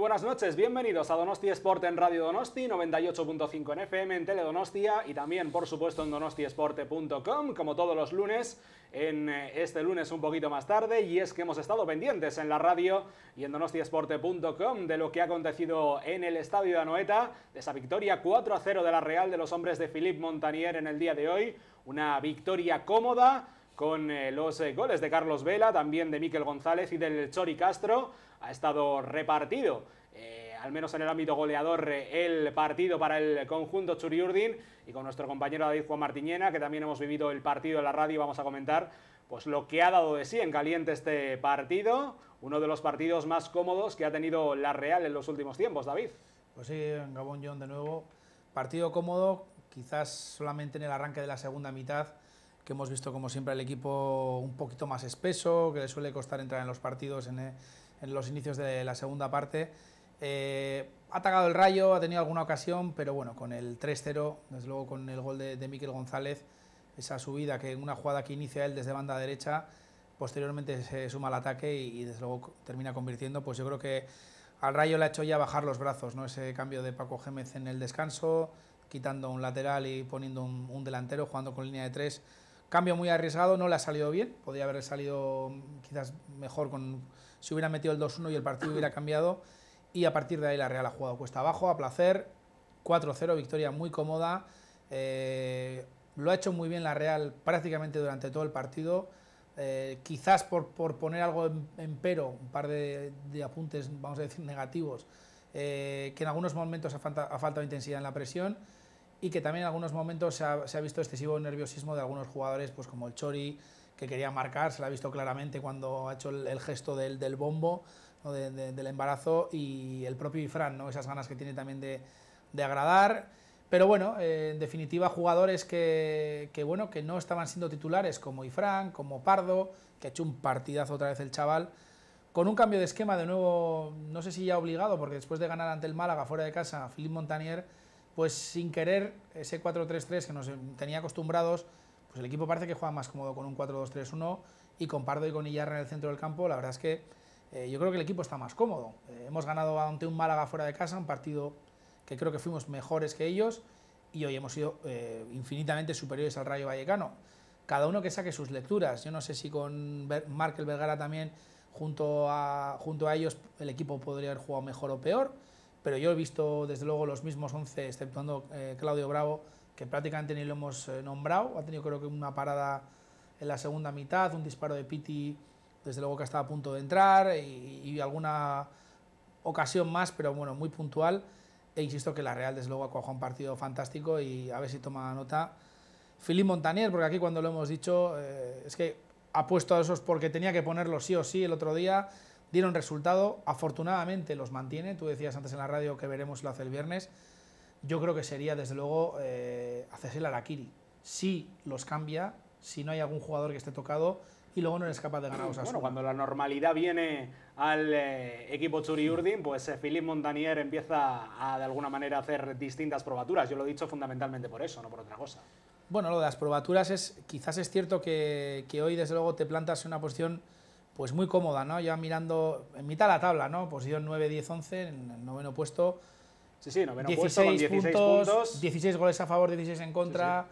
buenas noches, bienvenidos a Donosti Sport en Radio Donosti, 98.5 en FM, en Tele y también, por supuesto, en esporte.com como todos los lunes, en eh, este lunes un poquito más tarde, y es que hemos estado pendientes en la radio y en esporte.com de lo que ha acontecido en el Estadio de Anoeta, de esa victoria 4 a 0 de la Real de los hombres de Philippe Montanier en el día de hoy, una victoria cómoda, con eh, los eh, goles de Carlos Vela, también de Miquel González y del Chori Castro ha estado repartido. Eh, al menos en el ámbito goleador, el partido para el conjunto Churiurdin y con nuestro compañero David Juan Martiñena, que también hemos vivido el partido en la radio vamos a comentar pues, lo que ha dado de sí en caliente este partido, uno de los partidos más cómodos que ha tenido la Real en los últimos tiempos, David. Pues sí, en Gabón John de nuevo, partido cómodo, quizás solamente en el arranque de la segunda mitad, que hemos visto como siempre el equipo un poquito más espeso, que le suele costar entrar en los partidos en... Eh, en los inicios de la segunda parte. Eh, ha atacado el rayo, ha tenido alguna ocasión, pero bueno, con el 3-0, desde luego con el gol de, de Miquel González, esa subida que en una jugada que inicia él desde banda derecha, posteriormente se suma al ataque y, desde luego termina convirtiendo, pues yo creo que al rayo le ha hecho ya bajar los brazos, ¿no? Ese cambio de Paco Gémez en el descanso, quitando un lateral y poniendo un, un delantero, jugando con línea de 3. Cambio muy arriesgado, no le ha salido bien, podría haber salido quizás mejor con se hubiera metido el 2-1 y el partido hubiera cambiado. Y a partir de ahí la Real ha jugado cuesta abajo, a placer, 4-0, victoria muy cómoda. Eh, lo ha hecho muy bien la Real prácticamente durante todo el partido. Eh, quizás por, poner algo en, pero, un par de, apuntes, vamos a decir, negativos, eh, que en algunos momentos ha, falta, faltado intensidad en la presión y que también en algunos momentos se ha, se ha visto excesivo nerviosismo de algunos jugadores, pues como el Chori, que quería marcar, se la ha visto claramente cuando ha hecho el, gesto del, bombo, del embarazo, y el propio Ifran, ¿no? esas ganas que tiene también de, agradar. Pero bueno, eh, en definitiva, jugadores que, bueno, que no estaban siendo titulares, como Ifran, como Pardo, que ha hecho un partidazo otra vez el chaval, con un cambio de esquema de nuevo, no sé si ya obligado, porque después de ganar ante el Málaga fuera de casa, Philippe Montanier, pues sin querer, ese 4-3-3 que nos tenía acostumbrados, pues el equipo parece que juega más cómodo con un 4-2-3-1 y con Pardo y con Illarra en el centro del campo, la verdad es que eh, yo creo que el equipo está más cómodo. Eh, hemos ganado ante un Málaga fuera de casa, un partido que creo que fuimos mejores que ellos y hoy hemos sido eh, infinitamente superiores al Rayo Vallecano. Cada uno que saque sus lecturas. Yo no sé si con Markel Vergara también, junto a, junto a ellos, el equipo podría haber jugado mejor o peor, pero yo he visto desde luego los mismos 11, exceptuando Claudio Bravo, que prácticamente ni lo hemos eh, nombrado. Ha tenido creo que una parada en la segunda mitad, un disparo de Piti, desde luego que estaba a punto de entrar, y, alguna ocasión más, pero bueno, muy puntual. E insisto que la Real, desde luego, ha cuajado un partido fantástico y a ver si toma nota. Philippe Montanier, porque aquí cuando lo hemos dicho, eh, es que ha puesto a esos porque tenía que ponerlos sí o sí el otro día, dieron resultado, afortunadamente los mantiene, tú decías antes en la radio que veremos lo hace el viernes, yo creo que sería, desde luego, eh, hacerse el Arakiri. Si los cambia, si no hay algún jugador que esté tocado y luego no eres capaz de ganar Bueno, cuando la normalidad viene al eh, equipo equipo Urdin pues eh, Philippe Montanier empieza a, de alguna manera, hacer distintas probaturas. Yo lo he dicho fundamentalmente por eso, no por otra cosa. Bueno, lo de las probaturas es, quizás es cierto que, que hoy, desde luego, te plantas en una posición pues muy cómoda, ¿no? Ya mirando en mitad de la tabla, ¿no? Posición 9, 10, 11, en el noveno puesto Sí, sí, 16 puntos, goles a favor, 16 en contra.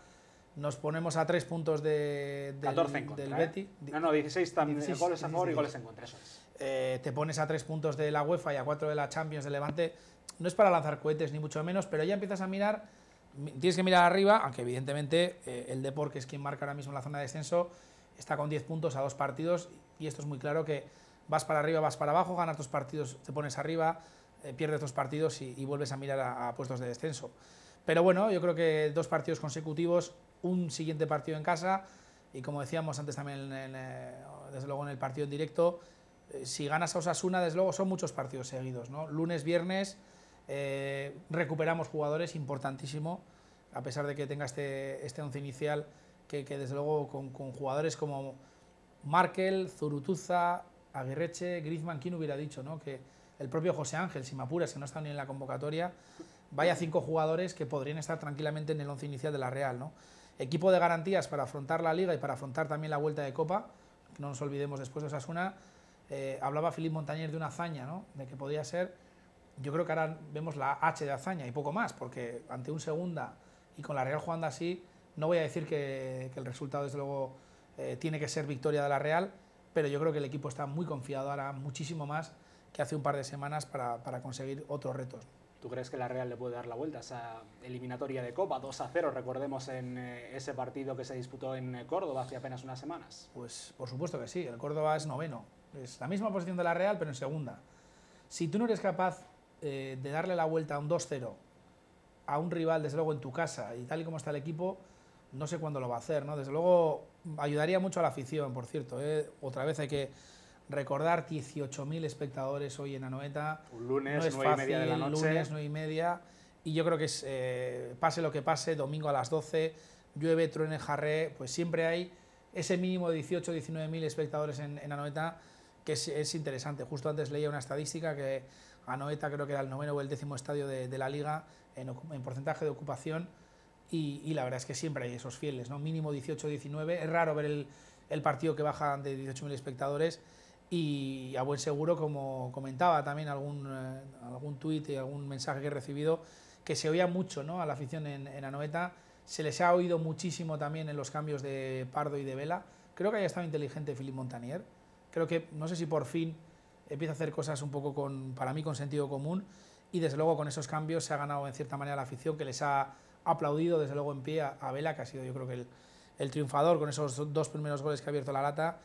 Nos ponemos a 3 puntos de, del, 14 ¿eh? Betty. No, no, 16, también, goles a favor y goles en contra. Eh, te pones a 3 puntos de la UEFA y a 4 de la Champions de Levante. No es para lanzar cohetes ni mucho menos, pero ya empiezas a mirar. Tienes que mirar arriba, aunque evidentemente eh, el Depor, que es quien marca ahora mismo la zona de descenso, está con 10 puntos a dos partidos y esto es muy claro que vas para arriba, vas para abajo, ganas tus partidos, te pones arriba, eh, pierdes dos partidos y, vuelves a mirar a, puestos de descenso. Pero bueno, yo creo que dos partidos consecutivos, un siguiente partido en casa y como decíamos antes también, en, eh, desde luego en el partido en directo, eh, si ganas a Osasuna, desde luego son muchos partidos seguidos, ¿no? Lunes, viernes, recuperamos jugadores, importantísimo, a pesar de que tenga este, este once inicial, que, desde luego con, jugadores como Markel, Zurutuza, Aguirreche, Griezmann, ¿quién hubiera dicho, no? Que, el propio José Ángel, si me que no está ni en la convocatoria, vaya cinco jugadores que podrían estar tranquilamente en el once inicial de la Real. ¿no? Equipo de garantías para afrontar la Liga y para afrontar también la Vuelta de Copa, no nos olvidemos después de Osasuna, eh, hablaba Filipe Montañer de una hazaña, de que podía ser, yo creo que ahora vemos la H de hazaña y poco más, porque ante un segunda y con la Real jugando así, no voy a decir que, el resultado desde luego eh, tiene que ser victoria de la Real, pero yo creo que el equipo está muy confiado ahora, muchísimo más hace un par de semanas para, conseguir otros retos. ¿Tú crees que la Real le puede dar la vuelta a esa eliminatoria de Copa 2 a 0, recordemos, en eh, ese partido que se disputó en eh, Córdoba hace apenas unas semanas? Pues por supuesto que sí, el Córdoba es noveno, es la misma posición de la Real pero en segunda. Si tú no eres capaz eh, de darle la vuelta a un 2-0 a un rival, desde luego en tu casa y tal y como está el equipo, no sé cuándo lo va a hacer, ¿no? Desde luego ayudaría mucho a la afición, por cierto, otra vez hay que Recordar 18.000 espectadores hoy en Anoeta. Un lunes, no es fácil, de Lunes, 9 y media. Y yo creo que es, eh, pase lo que pase, domingo a las 12, llueve, truene, jarre, pues siempre hay ese mínimo de 18, 19.000 espectadores en, Anoeta, que es, interesante. Justo antes leía una estadística que Anoeta creo que era el noveno o el décimo estadio de, la liga en, porcentaje de ocupación. Y, la verdad es que siempre hay esos fieles, ¿no? Mínimo 18, 19. Es raro ver el, el partido que baja de 18.000 espectadores y a buen seguro, como comentaba también algún, eh, algún tuit y algún mensaje que he recibido, que se oía mucho ¿no? a la afición en, en, Anoeta, se les ha oído muchísimo también en los cambios de Pardo y de Vela. Creo que haya estado inteligente Philippe Montanier, creo que, no sé si por fin empieza a hacer cosas un poco con, para mí con sentido común y desde luego con esos cambios se ha ganado en cierta manera la afición que les ha aplaudido desde luego en pie a, Vela, que ha sido yo creo que el triunfador con esos dos primeros goles que ha abierto la lata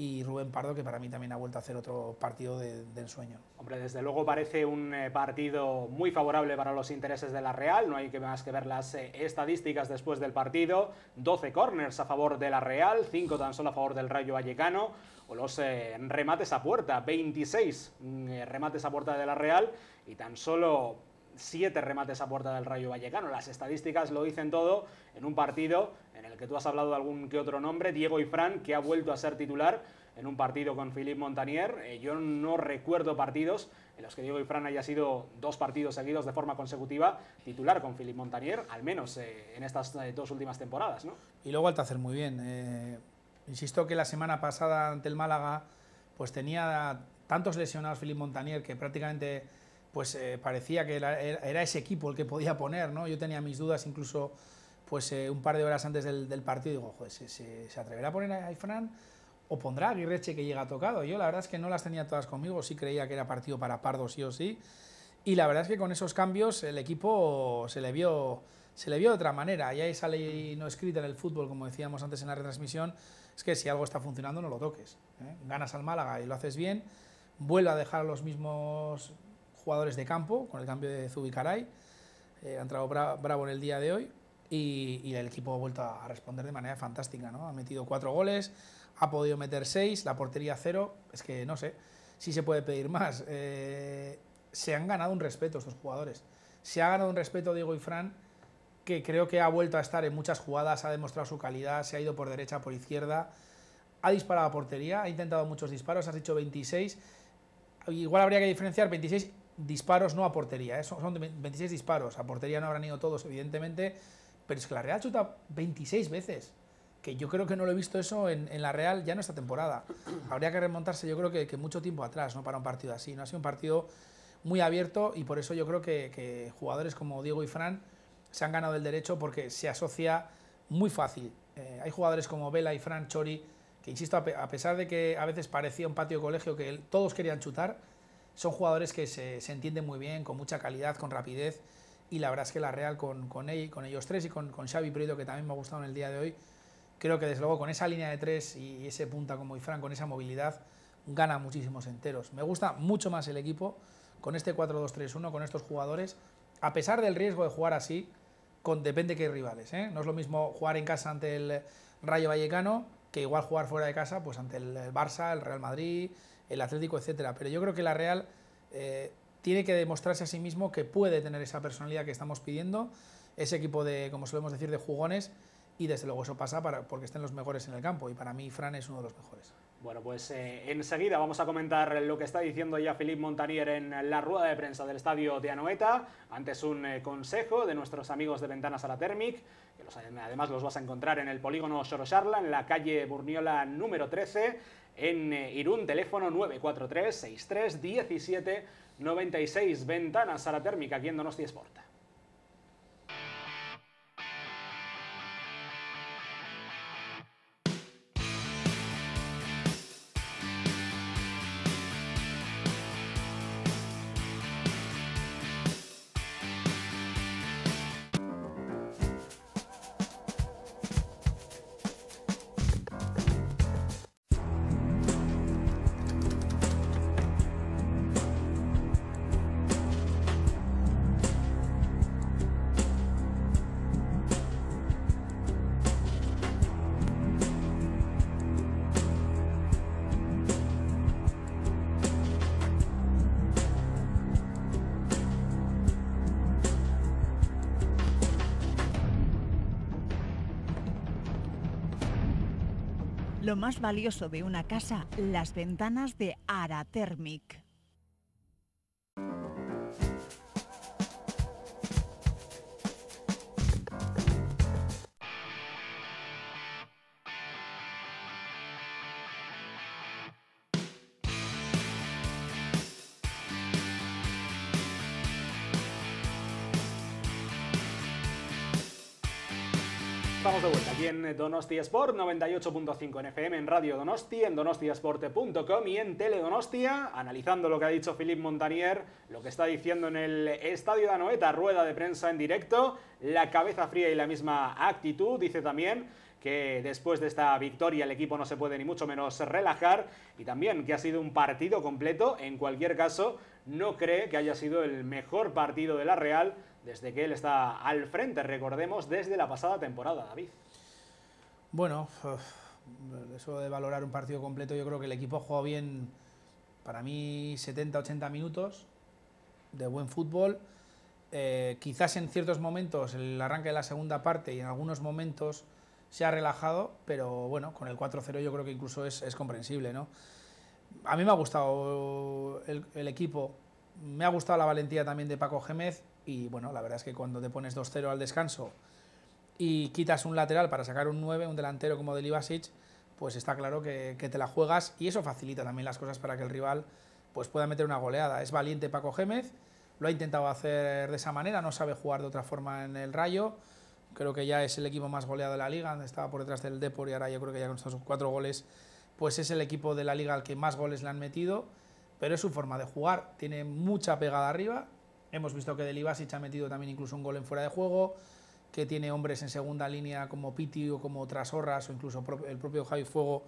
y Rubén Pardo, que para mí también ha vuelto a hacer otro partido de, ensueño. Hombre, desde luego parece un eh, partido muy favorable para los intereses de la Real, no hay que más que ver las eh, estadísticas después del partido, 12 corners a favor de la Real, 5 tan solo a favor del Rayo Vallecano, o los eh, remates a puerta, 26 mm, remates a puerta de la Real y tan solo siete remates a puerta del Rayo Vallecano. Las estadísticas lo dicen todo en un partido en el que tú has hablado de algún que otro nombre, Diego Ifrán, que ha vuelto a ser titular en un partido con Philippe Montanier. Eh, yo no recuerdo partidos en los que Diego Ifrán haya sido dos partidos seguidos de forma consecutiva titular con Philippe Montanier, al menos eh, en estas eh, dos últimas temporadas. ¿no? Y luego hacer muy bien. insisto que la semana pasada ante el Málaga pues tenía tantos lesionados Philippe Montanier que prácticamente pues eh, parecía que era, ese equipo el que podía poner, ¿no? Yo tenía mis dudas incluso pues eh, un par de horas antes del, partido, digo, joder, ¿se, atreverá a poner a Ifran o pondrá a Aguirreche que llega tocado? Yo la verdad es que no las tenía todas conmigo, sí creía que era partido para Pardo sí o sí, y la verdad es que con esos cambios el equipo se le vio, se le vio de otra manera, y hay esa ley no escrita en el fútbol, como decíamos antes en la retransmisión, es que si algo está funcionando no lo toques, ¿eh? ganas al Málaga y lo haces bien, vuelve a dejar los mismos jugadores de campo, con el cambio de Zubicaray. Eh, ha entrado Bravo en el día de hoy y, el equipo ha vuelto a responder de manera fantástica. ¿no? Ha metido cuatro goles, ha podido meter seis, la portería cero. Es que no sé si se puede pedir más. Eh, se han ganado un respeto estos jugadores. Se ha ganado un respeto Diego y Fran, que creo que ha vuelto a estar en muchas jugadas, ha demostrado su calidad, se ha ido por derecha, por izquierda, ha disparado a portería, ha intentado muchos disparos, has dicho 26. Igual habría que diferenciar 26 disparos no a portería, ¿eh? son, 26 disparos, a portería no habrán ido todos, evidentemente, pero es que la Real chuta 26 veces, que yo creo que no lo he visto eso en, la Real ya en esta temporada. Habría que remontarse yo creo que, mucho tiempo atrás, ¿no? Para un partido así, no ha sido un partido muy abierto y por eso yo creo que, jugadores como Diego y Fran se han ganado el derecho porque se asocia muy fácil. Eh, hay jugadores como Vela y Fran Chori, que insisto, a, pesar de que a veces parecía un patio colegio que todos querían chutar, son jugadores que se, entienden muy bien, con mucha calidad, con rapidez. Y la verdad es que la Real con, con, él, con ellos tres y con, con Xavi Prieto, que también me ha gustado en el día de hoy, creo que desde luego con esa línea de tres y ese punta como Ifran, con esa movilidad, gana muchísimos enteros. Me gusta mucho más el equipo con este 4-2-3-1, con estos jugadores, a pesar del riesgo de jugar así, con depende qué rivales. ¿eh? No es lo mismo jugar en casa ante el Rayo Vallecano que igual jugar fuera de casa pues ante el Barça, el Real Madrid, el Atlético, etcétera. Pero yo creo que la Real eh, tiene que demostrarse a sí mismo que puede tener esa personalidad que estamos pidiendo, ese equipo de, como solemos decir, de jugones, y desde luego eso pasa para, porque estén los mejores en el campo, y para mí Fran es uno de los mejores. Bueno, pues eh, enseguida vamos a comentar lo que está diciendo ya Philippe Montanier en la rueda de prensa del estadio de Anoeta. Antes un eh, consejo de nuestros amigos de Ventanas a la Thermic, que además los vas a encontrar en el polígono Sorosarla, en la calle Burniola número 13 en eh, Irún, teléfono 943 63 17 96 Ventanas a térmica aquí en Donostia Sport. Lo más valioso de una casa, las ventanas de Aratermic. también en Donosti Sport 98.5 en FM, en Radio Donosti, en donostiasport.com y en Teledonostia, analizando lo que ha dicho Philippe Montanier, lo que está diciendo en el Estadio de Anoeta, rueda de prensa en directo, la cabeza fría y la misma actitud, dice también que después de esta victoria el equipo no se puede ni mucho menos relajar y también que ha sido un partido completo, en cualquier caso no cree que haya sido el mejor partido de la Real desde que él está al frente, recordemos, desde la pasada temporada, David. Bueno, eso de valorar un partido completo, yo creo que el equipo ha jugado bien, para mí, 70-80 minutos de buen fútbol. Eh, quizás en ciertos momentos el arranque de la segunda parte y en algunos momentos se ha relajado, pero bueno, con el 4-0 yo creo que incluso es, comprensible, ¿no? A mí me ha gustado el, el, equipo, me ha gustado la valentía también de Paco Gémez y bueno, la verdad es que cuando te pones 2-0 al descanso y quitas un lateral para sacar un 9, un delantero como Delibasic, pues está claro que, te la juegas y eso facilita también las cosas para que el rival pues pueda meter una goleada. Es valiente Paco Gémez, lo ha intentado hacer de esa manera, no sabe jugar de otra forma en el Rayo. Creo que ya es el equipo más goleado de la liga, estaba por detrás del Depor y ahora yo creo que ya con estos cuatro goles, pues es el equipo de la liga al que más goles le han metido, pero es su forma de jugar, tiene mucha pegada arriba Hemos visto que Delibasic ha metido también incluso un gol en fuera de juego, que tiene hombres en segunda línea como Piti o como Trasorras o incluso el propio Javi Fuego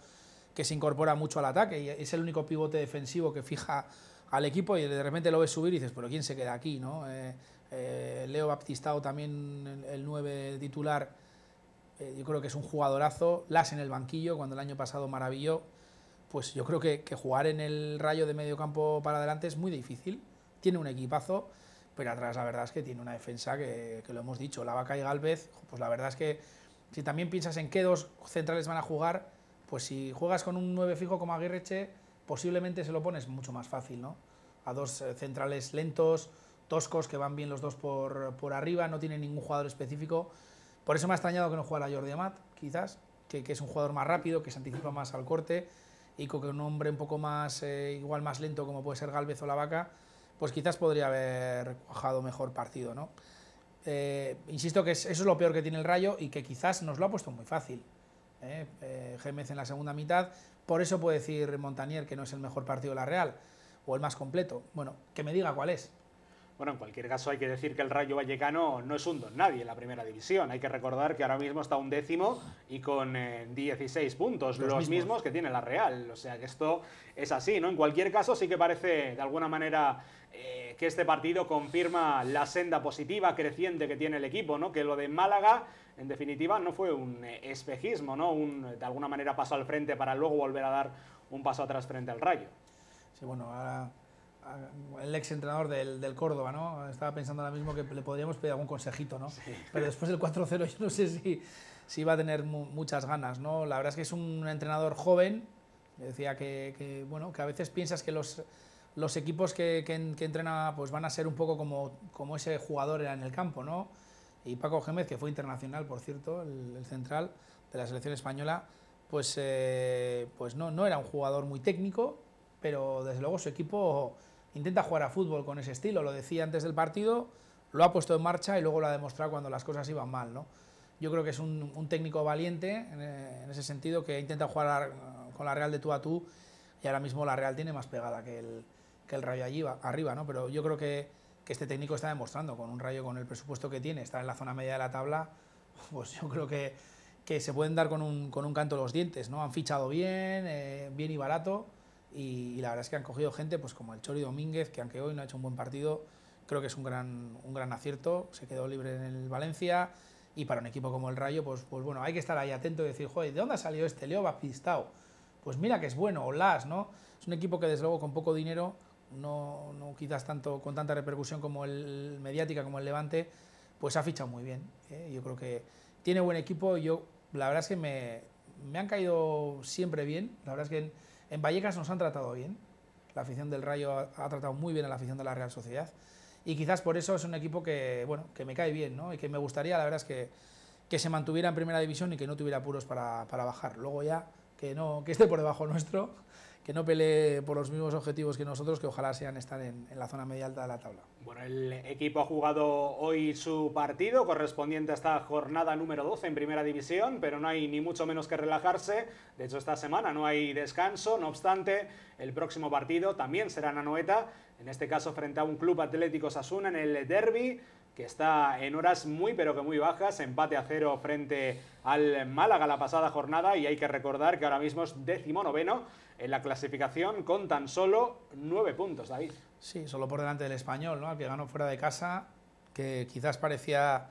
que se incorpora mucho al ataque y es el único pivote defensivo que fija al equipo y de repente lo ves subir y dices, pero ¿quién se queda aquí? ¿no? Eh, eh, Leo Baptistao también, el nueve titular, eh, yo creo que es un jugadorazo. Las en el banquillo, cuando el año pasado maravilló, pues yo creo que, que jugar en el rayo de medio campo para adelante es muy difícil. Tiene un equipazo pero atrás la verdad es que tiene una defensa que, lo hemos dicho, la vaca y Galvez, pues la verdad es que si también piensas en qué dos centrales van a jugar, pues si juegas con un 9 fijo como Aguirreche, posiblemente se lo pones mucho más fácil, ¿no? A dos eh, centrales lentos, toscos, que van bien los dos por, arriba, no tiene ningún jugador específico. Por eso me ha extrañado que no jugara Jordi Amat, quizás, que, es un jugador más rápido, que se anticipa más al corte, y con un hombre un poco más, eh, igual más lento como puede ser Galvez o la vaca, pues quizás podría haber cuajado mejor partido, ¿no? Eh, insisto que eso es lo peor que tiene el Rayo y que quizás nos lo ha puesto muy fácil. ¿eh? eh en la segunda mitad, por eso puede decir Montanier que no es el mejor partido de la Real o el más completo. Bueno, que me diga cuál es. Bueno, en cualquier caso hay que decir que el Rayo Vallecano no es un don nadie en la primera división. Hay que recordar que ahora mismo está un décimo y con 16 eh, puntos, los, mismos. que tiene la Real. O sea que esto es así, ¿no? En cualquier caso sí que parece de alguna manera eh, que este partido confirma la senda positiva creciente que tiene el equipo, ¿no? Que lo de Málaga en definitiva no fue un eh, espejismo, ¿no? Un, de alguna manera paso al frente para luego volver a dar un paso atrás frente al Rayo. Sí, bueno, ahora el ex entrenador del, del, Córdoba, ¿no? Estaba pensando ahora mismo que le podríamos pedir algún consejito, ¿no? Pero después del 4-0 yo no sé si, si va a tener muchas ganas, ¿no? La verdad es que es un entrenador joven, decía que, que bueno, que a veces piensas que los, los equipos que, que, entrena pues van a ser un poco como, como ese jugador era en el campo, ¿no? Y Paco Gémez, que fue internacional, por cierto, el, central de la selección española, pues, eh, pues no, no era un jugador muy técnico, pero desde luego su equipo intenta jugar a fútbol con ese estilo, lo decía antes del partido, lo ha puesto en marcha y luego lo ha demostrado cuando las cosas iban mal. ¿no? Yo creo que es un, técnico valiente eh, en, ese sentido, que intenta jugar con la Real de tú a tú y ahora mismo la Real tiene más pegada que el, Rayo allí, arriba, ¿no? pero yo creo que, este técnico está demostrando con un Rayo, con el presupuesto que tiene, estar en la zona media de la tabla, pues yo creo que, se pueden dar con un, canto los dientes, ¿no? Han fichado bien, eh, bien y barato, y, la verdad es que han cogido gente pues como el Chori Domínguez, que aunque hoy no ha hecho un buen partido, creo que es un gran, un gran acierto, se quedó libre en el Valencia y para un equipo como el Rayo, pues, pues bueno, hay que estar ahí atento y decir, joder, ¿de dónde ha salido este Leo Bapistao? Pues mira que es bueno, o Las, ¿no? Es un equipo que desde luego con poco dinero, no, no quizás tanto, con tanta repercusión como el mediática, como el Levante, pues ha fichado muy bien. ¿eh? Yo creo que tiene buen equipo, yo la verdad es que me, me han caído siempre bien, la verdad es que en Vallecas nos han tratado bien, la afición del Rayo ha, tratado muy bien a la afición de la Real Sociedad y quizás por eso es un equipo que, bueno, que me cae bien ¿no? y que me gustaría, la verdad es que, que se mantuviera en primera división y que no tuviera apuros para, para bajar. Luego ya que, no, que esté por debajo nuestro que no pelee por los mismos objetivos que nosotros, que ojalá sean estar en, la zona media alta de la tabla. Bueno, el equipo ha jugado hoy su partido correspondiente a esta jornada número 12 en Primera División, pero no hay ni mucho menos que relajarse. De hecho, esta semana no hay descanso. No obstante, el próximo partido también será en Anoeta, en este caso frente a un club atlético Sasuna en el derby que está en horas muy pero que muy bajas, empate a cero frente al Málaga la pasada jornada y hay que recordar que ahora mismo es décimo noveno en la clasificación con tan solo nueve puntos, David. Sí, solo por delante del español, ¿no? Al que ganó fuera de casa, que quizás parecía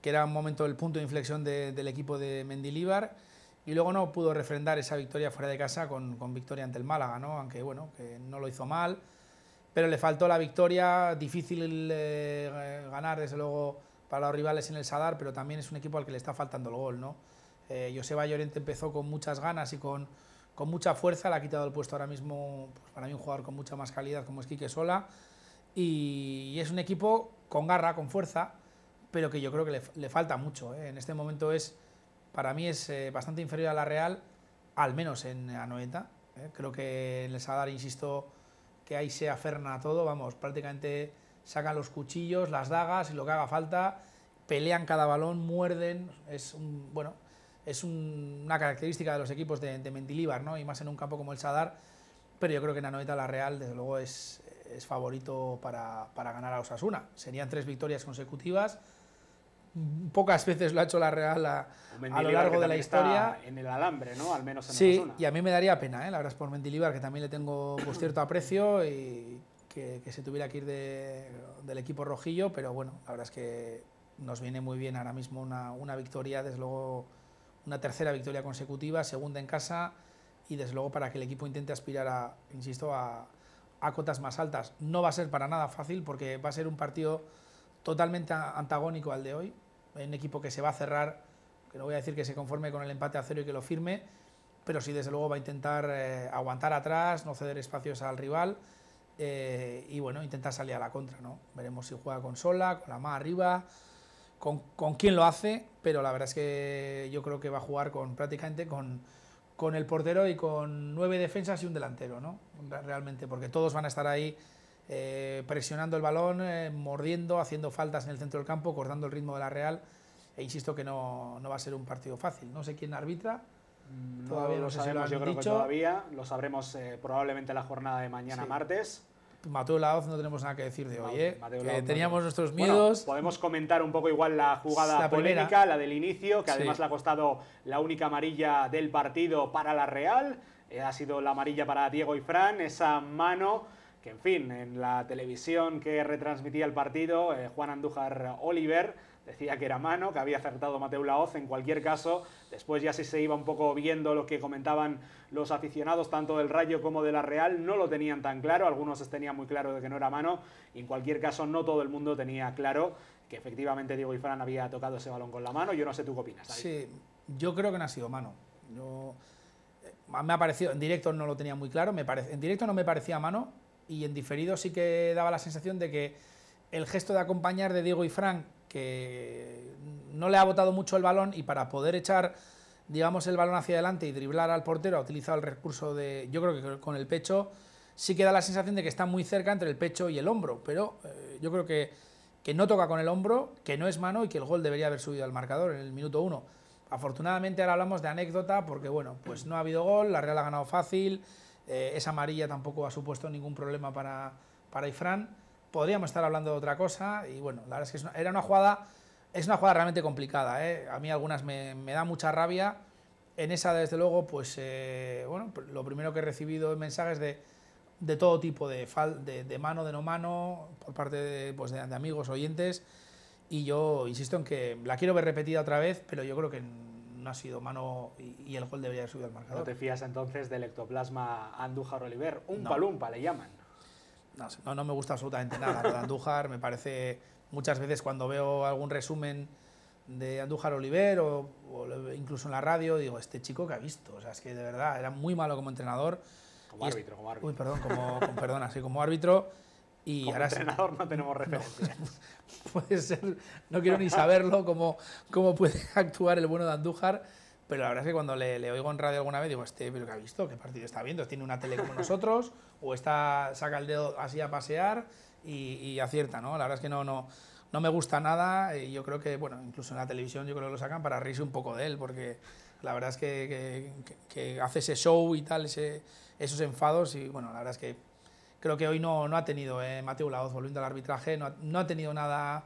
que era un momento del punto de inflexión del equipo de Mendilíbar y luego no pudo refrendar esa victoria fuera de casa con, victoria ante el Málaga, ¿no? aunque bueno, que no lo hizo mal, pero le faltó la victoria, difícil eh, ganar desde luego para los rivales en el Sadar, pero también es un equipo al que le está faltando el gol. ¿no? Eh, Joseba Llorente empezó con muchas ganas y con, con mucha fuerza, le ha quitado el puesto ahora mismo, pues, para mí un jugador con mucha más calidad como es Quique Sola, y, es un equipo con garra, con fuerza, pero que yo creo que le, le falta mucho. ¿eh? En este momento es, para mí es eh, bastante inferior a la Real, al menos en la 90. ¿eh? Creo que les el Sadar insisto, que ahí se aferna a todo, vamos, prácticamente sacan los cuchillos, las dagas y lo que haga falta, pelean cada balón, muerden, es un, bueno, es una característica de los equipos de, ¿no? y más en un campo como el Sadar, pero yo creo que en Anoeta La Real, desde luego, es, es favorito para, ganar a Osasuna. Serían tres victorias consecutivas. Pocas veces lo ha hecho la Real a, lo largo de la historia. En el alambre, ¿no? Al menos en Sí, y a mí me daría pena, ¿eh? la verdad, es por Mendilibar, que también le tengo pues, cierto aprecio y que, se tuviera que ir del equipo rojillo, pero bueno, la verdad es que nos viene muy bien ahora mismo una, una victoria, desde luego una tercera victoria consecutiva, segunda en casa y desde luego para que el equipo intente aspirar a, insisto, a, a cotas más altas. No va a ser para nada fácil porque va a ser un partido totalmente antagónico al de hoy, un equipo que se va a cerrar, que no voy a decir que se conforme con el empate a cero y que lo firme, pero sí desde luego va a intentar eh, aguantar atrás, no ceder espacios al rival eh, y bueno, intentar salir a la contra, ¿no? Veremos si juega con Sola, con la más arriba, con, quién lo hace, pero la verdad es que yo creo que va a jugar con prácticamente con, el portero y con nueve defensas y un delantero, ¿no? Realmente, porque todos van a estar ahí eh, presionando el balón, eh, mordiendo, haciendo faltas en el centro del campo, cortando el ritmo de la Real. E insisto que no, no va a ser un partido fácil. No sé quién arbitra. Mm, todavía no lo sabemos, yo creo que todavía. Lo sabremos eh, probablemente la jornada de mañana martes. Mateo Laoz no tenemos nada que decir de hoy, ¿eh? teníamos nuestros miedos. podemos comentar un poco igual la jugada polémica, la del inicio, que además le ha costado la única amarilla del partido para la Real. Eh, ha sido la amarilla para Diego y Fran, esa mano que, en fin, en la televisión que retransmitía el partido, eh, Juan Andújar Oliver decía que era mano, que había acertado Mateo Laoz. En cualquier caso, después ya se iba un poco viendo lo que comentaban los aficionados, tanto del Rayo como de la Real, no lo tenían tan claro. Algunos tenían muy claro de que no era mano. Y en cualquier caso, no todo el mundo tenía claro que efectivamente Diego Fran había tocado ese balón con la mano. Yo no sé tú qué opinas. Sí, yo creo que no ha sido mano. Eh, me en directo no lo tenía muy claro, me en directo no me parecía mano y en diferido sí que daba la sensación de que el gesto de acompañar de Diego y Fran que no le ha botado mucho el balón y para poder echar, digamos, el balón hacia adelante y driblar al portero ha utilizado el recurso de, yo creo que con el pecho, sí que da la sensación de que está muy cerca entre el pecho y el hombro, pero eh, yo creo que, que no toca con el hombro, que no es mano y que el gol debería haber subido al marcador en el minuto uno. Afortunadamente ahora hablamos de anécdota porque, bueno, pues no ha habido gol, la Real ha ganado fácil, eh, esa amarilla tampoco ha supuesto ningún problema para, para Ifrán podríamos estar hablando de otra cosa y bueno, la verdad es que era una jugada, es una jugada realmente complicada, ¿eh? a mí algunas me, me, da mucha rabia, en esa desde luego pues eh, bueno, pues, lo primero que he recibido en mensajes de, de todo tipo, de, de, mano, de no mano, por parte de, pues de, amigos, oyentes, y yo insisto en que la quiero ver repetida otra vez, pero yo creo que no ha sido mano y, el gol debería haber subido al marcador. ¿No te fías entonces del ectoplasma Andújar Oliver? Un palumpa le llaman. No, no, me gusta absolutamente nada de Andújar, me parece muchas veces cuando veo algún resumen de Andújar Oliver o, incluso en la radio, digo, este chico que ha visto, o sea, es que de verdad era muy malo como entrenador. Como árbitro, como árbitro. Uy, perdón, como, como árbitro. Y como ahora entrenador no tenemos referencia. No, puede ser, no quiero ni saberlo, cómo, cómo puede actuar el bueno de Andújar pero la verdad es que cuando le, le, oigo en radio alguna vez digo, este, pero ¿qué ha visto? ¿Qué partido está viendo? ¿Tiene una tele como nosotros? ¿O está, saca el dedo así a pasear y, acierta, ¿no? La verdad es que no, no, no me gusta nada y yo creo que, bueno, incluso en la televisión yo creo que lo sacan para reírse un poco de él, porque la verdad es que, hace ese show y tal, ese, esos enfados y, bueno, la verdad es que creo que hoy no, ha tenido, eh, Mateo Laoz, volviendo al arbitraje, no ha, no ha tenido nada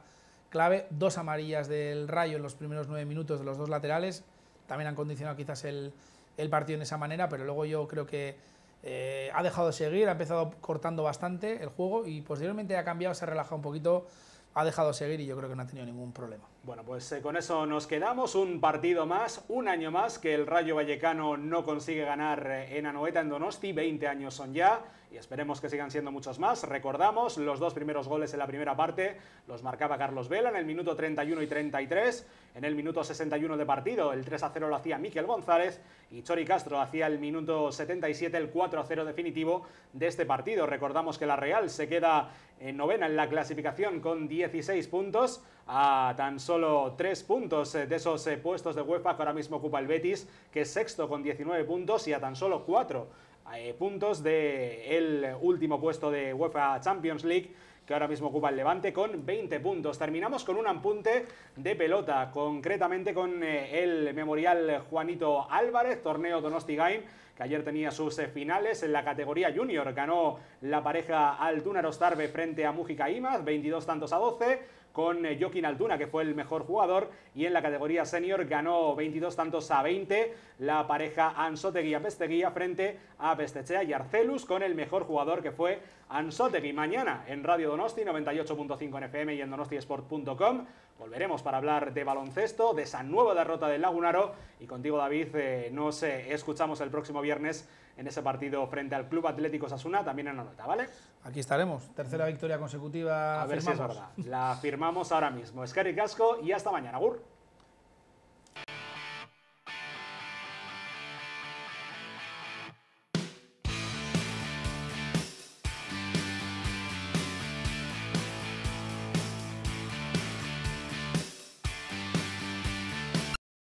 clave, dos amarillas del Rayo en los primeros nueve minutos de los dos laterales, también han condicionado quizás el, el partido en esa manera, pero luego yo creo que eh, ha dejado de seguir, ha empezado cortando bastante el juego y posteriormente ha cambiado, se ha relajado un poquito, ha dejado de seguir y yo creo que no ha tenido ningún problema. Bueno, pues eh, con eso nos quedamos. Un partido más, un año más que el Rayo Vallecano no consigue ganar eh, en Anoeta, en Donosti. 20 años son ya y esperemos que sigan siendo muchos más. Recordamos, los dos primeros goles en la primera parte los marcaba Carlos Vela en el minuto 31 y 33. En el minuto 61 de partido, el 3 a 0 lo hacía Miquel González y Chori Castro hacía el minuto 77, el 4 a 0 definitivo de este partido. Recordamos que la Real se queda en eh, novena en la clasificación con 16 puntos a tan solo tres puntos eh, de esos eh, puestos de UEFA que ahora mismo ocupa el Betis, que es sexto con 19 puntos y a tan solo cuatro eh, puntos del último puesto de UEFA Champions League que ahora mismo ocupa el Levante con 20 puntos. Terminamos con un apunte de pelota, concretamente con el Memorial Juanito Álvarez, torneo Donosti que ayer tenía sus finales en la categoría Junior. Ganó la pareja Altuna Rostarbe frente a Mújica Imaz, 22 tantos a 12 con eh, Joaquín Altuna, que fue el mejor jugador, y en la categoría senior ganó 22 tantos a 20 la pareja Ansotegui-Apesteguía frente a Pestechea y Arcelus con el mejor jugador que fue Ansotegui. Mañana en Radio Donosti, 98.5 en FM y en donostiesport.com Volveremos para hablar de baloncesto, de esa nueva derrota del Lagunaro y contigo David no eh, nos eh, escuchamos el próximo viernes en ese partido frente al Club Atlético Sasuna, también en la nota, ¿vale? Aquí estaremos, tercera victoria consecutiva. A ver si es verdad, la firmamos ahora mismo. Escari Casco y hasta mañana, Gur.